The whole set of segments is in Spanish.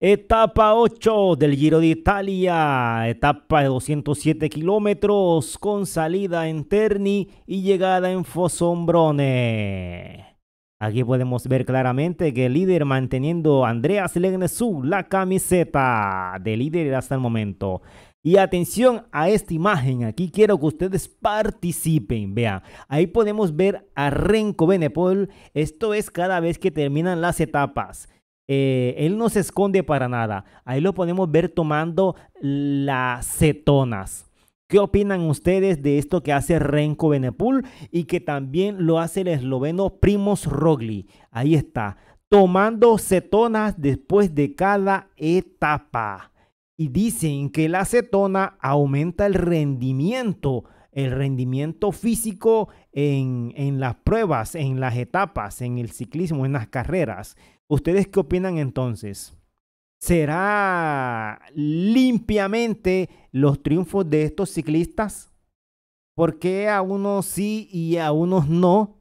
Etapa 8 del Giro de Italia, etapa de 207 kilómetros con salida en Terni y llegada en Fosombrone. Aquí podemos ver claramente que el líder manteniendo Andreas su la camiseta de líder hasta el momento. Y atención a esta imagen, aquí quiero que ustedes participen, vean, ahí podemos ver a Renko Benepol, esto es cada vez que terminan las etapas. Eh, él no se esconde para nada. Ahí lo podemos ver tomando las cetonas. ¿Qué opinan ustedes de esto que hace Renko Benepul y que también lo hace el esloveno Primos Rogli? Ahí está, tomando cetonas después de cada etapa. Y dicen que la acetona aumenta el rendimiento el rendimiento físico en, las pruebas, en las etapas, en el ciclismo, en las carreras. ¿Ustedes qué opinan entonces? ¿Será limpiamente los triunfos de estos ciclistas? ¿Por qué a unos sí y a unos no?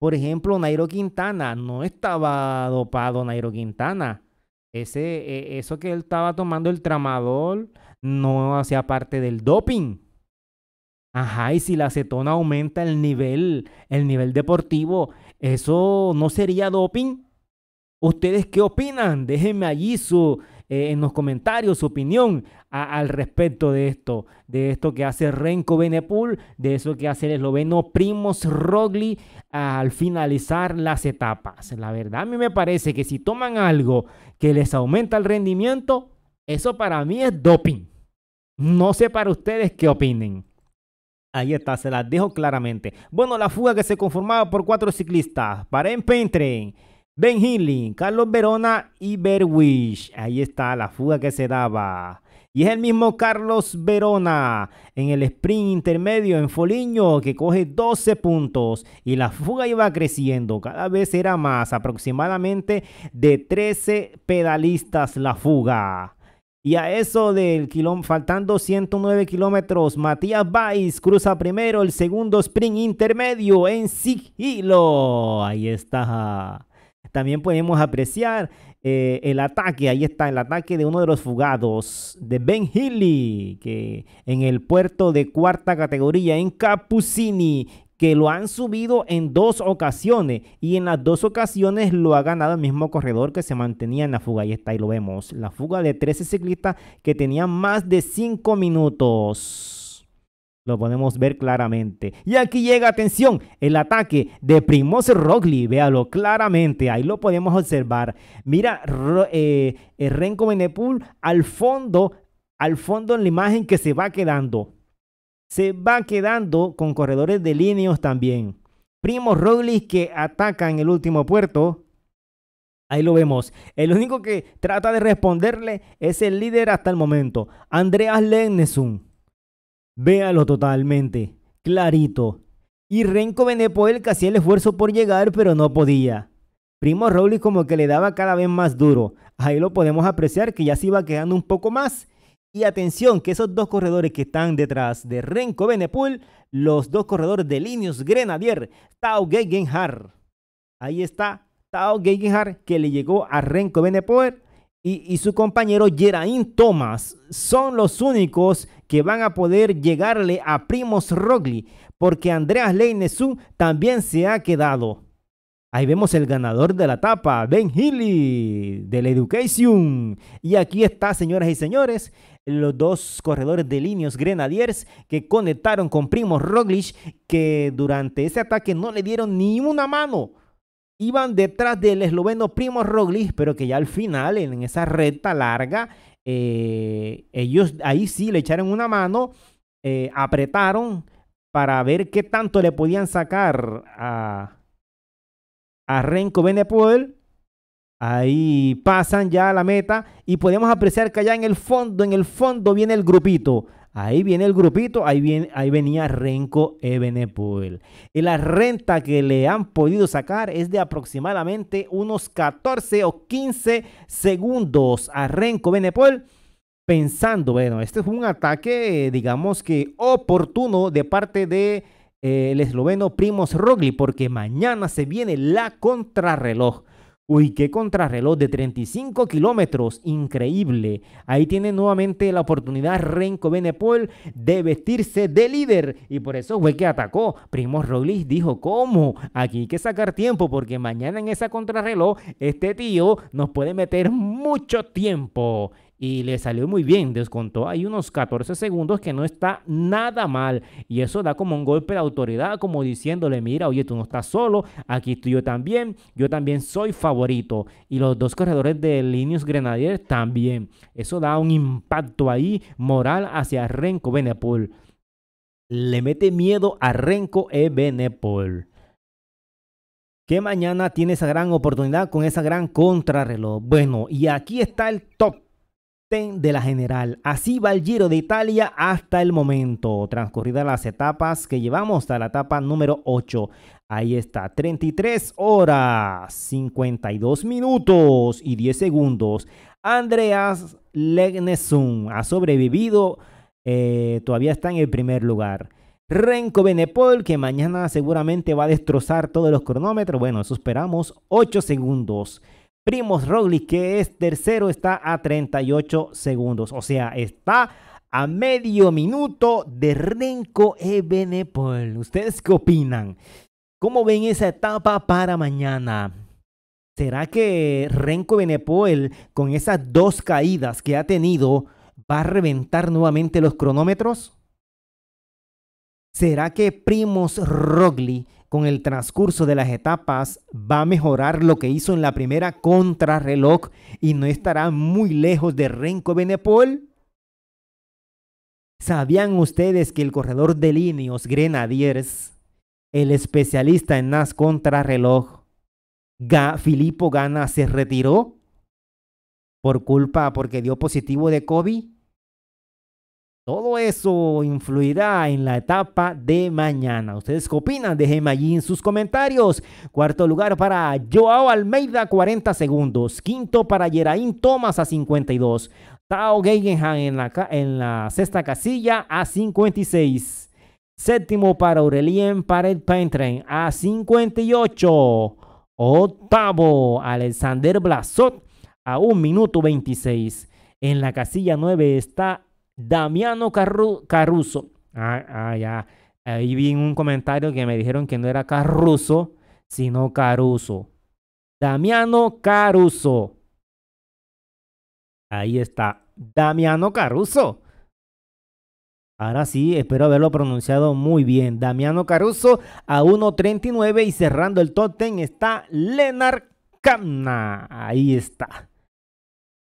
Por ejemplo, Nairo Quintana no estaba dopado Nairo Quintana. Ese, e, eso que él estaba tomando el tramadol no hacía parte del doping. Ajá, y si la acetona aumenta el nivel, el nivel deportivo, ¿eso no sería doping? ¿Ustedes qué opinan? Déjenme allí su, eh, en los comentarios su opinión al respecto de esto, de esto que hace Renko Benepul, de eso que hace el esloveno Primos Rogli al finalizar las etapas. La verdad a mí me parece que si toman algo que les aumenta el rendimiento, eso para mí es doping. No sé para ustedes qué opinen. Ahí está, se las dejo claramente. Bueno, la fuga que se conformaba por cuatro ciclistas. Paren Pentren, Ben Healy, Carlos Verona y Berwish. Ahí está la fuga que se daba. Y es el mismo Carlos Verona en el sprint intermedio en Foliño que coge 12 puntos y la fuga iba creciendo, cada vez era más, aproximadamente de 13 pedalistas la fuga. Y a eso del kilómetro, faltando 109 kilómetros, Matías Valls cruza primero el segundo sprint intermedio en sigilo. Ahí está. También podemos apreciar eh, el ataque, ahí está, el ataque de uno de los fugados, de Ben Healy, que en el puerto de cuarta categoría, en Capucini, que lo han subido en dos ocasiones y en las dos ocasiones lo ha ganado el mismo corredor que se mantenía en la fuga. Y está, ahí lo vemos, la fuga de 13 ciclistas que tenían más de 5 minutos. Lo podemos ver claramente. Y aquí llega, atención, el ataque de Primoz Rogli. Véalo claramente. Ahí lo podemos observar. Mira, el eh, eh, Renko Benepul al fondo, al fondo en la imagen que se va quedando se va quedando con corredores de líneas también. Primo Roglic que ataca en el último puerto. Ahí lo vemos. El único que trata de responderle es el líder hasta el momento. Andreas Lennesun. Véalo totalmente. Clarito. Y Renko Benepoel que hacía el esfuerzo por llegar, pero no podía. Primo Roglic como que le daba cada vez más duro. Ahí lo podemos apreciar que ya se iba quedando un poco más y atención, que esos dos corredores que están detrás de Renko benepool los dos corredores de Linus Grenadier, Tao Gegenhard. Ahí está Tao Gegenhard, que le llegó a Renko Benepool y, y, su compañero Geraint Thomas son los únicos que van a poder llegarle a Primos Rogli, porque Andreas Leinesu también se ha quedado. Ahí vemos el ganador de la etapa, Ben Healy, la Education. Y aquí está, señoras y señores, los dos corredores de líneas Grenadiers que conectaron con Primo Roglic, que durante ese ataque no le dieron ni una mano. Iban detrás del esloveno Primo Roglic, pero que ya al final, en esa recta larga, eh, ellos ahí sí le echaron una mano, eh, apretaron para ver qué tanto le podían sacar a, a Renko Benepoel Ahí pasan ya la meta y podemos apreciar que allá en el fondo, en el fondo viene el grupito. Ahí viene el grupito, ahí, viene, ahí venía Renko Ebenepoel. Y la renta que le han podido sacar es de aproximadamente unos 14 o 15 segundos a Renko Ebenepoel. Pensando, bueno, este es un ataque, digamos que oportuno de parte de eh, el esloveno Primos Rogli, porque mañana se viene la contrarreloj. Uy, qué contrarreloj de 35 kilómetros, increíble. Ahí tiene nuevamente la oportunidad Renko Benepol de vestirse de líder y por eso fue que atacó. Primo Roglic dijo, ¿cómo? Aquí hay que sacar tiempo porque mañana en esa contrarreloj este tío nos puede meter mucho tiempo y le salió muy bien. Descontó ahí unos 14 segundos que no está nada mal. Y eso da como un golpe de autoridad, como diciéndole, mira, oye, tú no estás solo, aquí estoy yo también, yo también soy favorito. Y los dos corredores de Linus Grenadier también. Eso da un impacto ahí moral hacia Renko Benepol. Le mete miedo a Renko e Benepol que mañana tiene esa gran oportunidad con esa gran contrarreloj. Bueno, y aquí está el top de la general. Así va el Giro de Italia hasta el momento. Transcurridas las etapas que llevamos hasta la etapa número 8. Ahí está, 33 horas, 52 minutos y 10 segundos. Andreas Legnesun ha sobrevivido, eh, todavía está en el primer lugar. Renko Benepol, que mañana seguramente va a destrozar todos los cronómetros. Bueno, eso esperamos. 8 segundos. Primos Roglic, que es tercero, está a 38 segundos. O sea, está a medio minuto de Renko Ebenepol. ¿Ustedes qué opinan? ¿Cómo ven esa etapa para mañana? ¿Será que Renko Ebenepol, con esas dos caídas que ha tenido, va a reventar nuevamente los cronómetros? ¿Será que Primos Roglic con el transcurso de las etapas va a mejorar lo que hizo en la primera contrarreloj y no estará muy lejos de Renko Benepol. ¿Sabían ustedes que el corredor de líneas Grenadiers, el especialista en las contrarreloj, Ga Filippo Gana se retiró por culpa porque dio positivo de COVID? Todo eso influirá en la etapa de mañana. ¿Ustedes qué opinan? Déjenme allí en sus comentarios. Cuarto lugar para Joao Almeida, 40 segundos. Quinto para Geraint Thomas a 52. Tao Geigenhan en la, sexta casilla a 56. Séptimo para Aurelien el Pentren a 58. Octavo, Alexander Blasot a 1 minuto 26. En la casilla 9 está Damiano Caruso. Ah, ah, ya. Ahí vi un comentario que me dijeron que no era Caruso, sino Caruso. Damiano Caruso. Ahí está. Damiano Caruso. Ahora sí, espero haberlo pronunciado muy bien. Damiano Caruso a 1.39 y cerrando el tótem está Lenar Camna Ahí está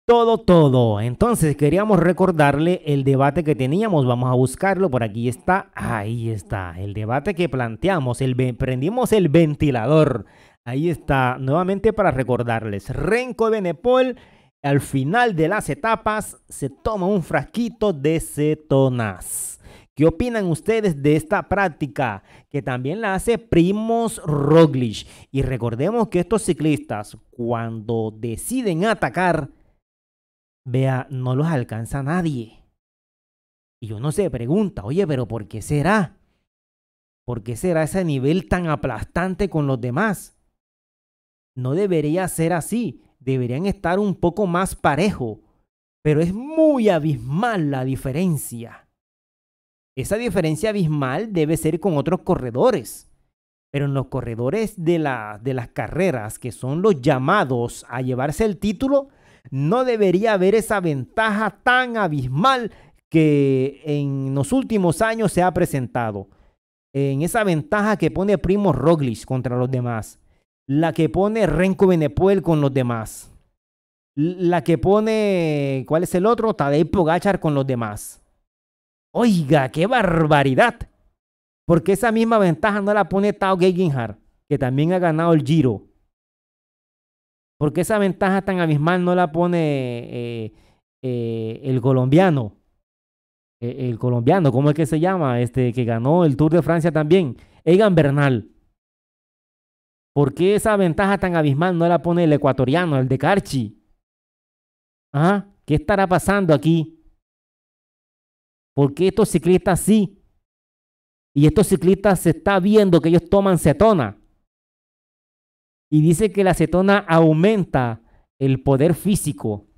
todo, todo. Entonces queríamos recordarle el debate que teníamos. Vamos a buscarlo. Por aquí está. Ahí está. El debate que planteamos. El, prendimos el ventilador. Ahí está. Nuevamente para recordarles. Renko Benepol. Al final de las etapas se toma un frasquito de cetonas. ¿Qué opinan ustedes de esta práctica que también la hace Primos Roglic? Y recordemos que estos ciclistas cuando deciden atacar Vea, no los alcanza nadie. Y uno se pregunta, oye, pero ¿por qué será? ¿Por qué será ese nivel tan aplastante con los demás? No debería ser así, deberían estar un poco más parejo, pero es muy abismal la diferencia. Esa diferencia abismal debe ser con otros corredores, pero en los corredores de, la, de las carreras, que son los llamados a llevarse el título, no debería haber esa ventaja tan abismal que en los últimos años se ha presentado. En esa ventaja que pone Primo Roglic contra los demás. La que pone Renko Benepuel con los demás. La que pone, ¿cuál es el otro? Tadej Pogachar con los demás. Oiga, qué barbaridad. Porque esa misma ventaja no la pone Tao Geiginhar, que también ha ganado el Giro. Porque esa ventaja tan abismal no la pone eh, eh, el colombiano. E, el colombiano, ¿cómo es que se llama? Este que ganó el Tour de Francia también. Egan Bernal. ¿Por qué esa ventaja tan abismal no la pone el ecuatoriano, el de Carchi? ¿Ah? ¿Qué estará pasando aquí? ¿Por qué estos ciclistas sí? Y estos ciclistas se está viendo que ellos toman cetona. Y dice que la acetona aumenta el poder físico,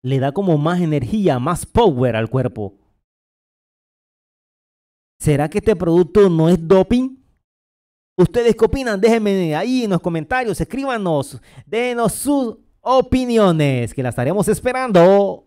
le da como más energía, más power al cuerpo. ¿Será que este producto no es doping? ¿Ustedes qué opinan? Déjenme ahí en los comentarios, escríbanos, denos sus opiniones, que las estaremos esperando.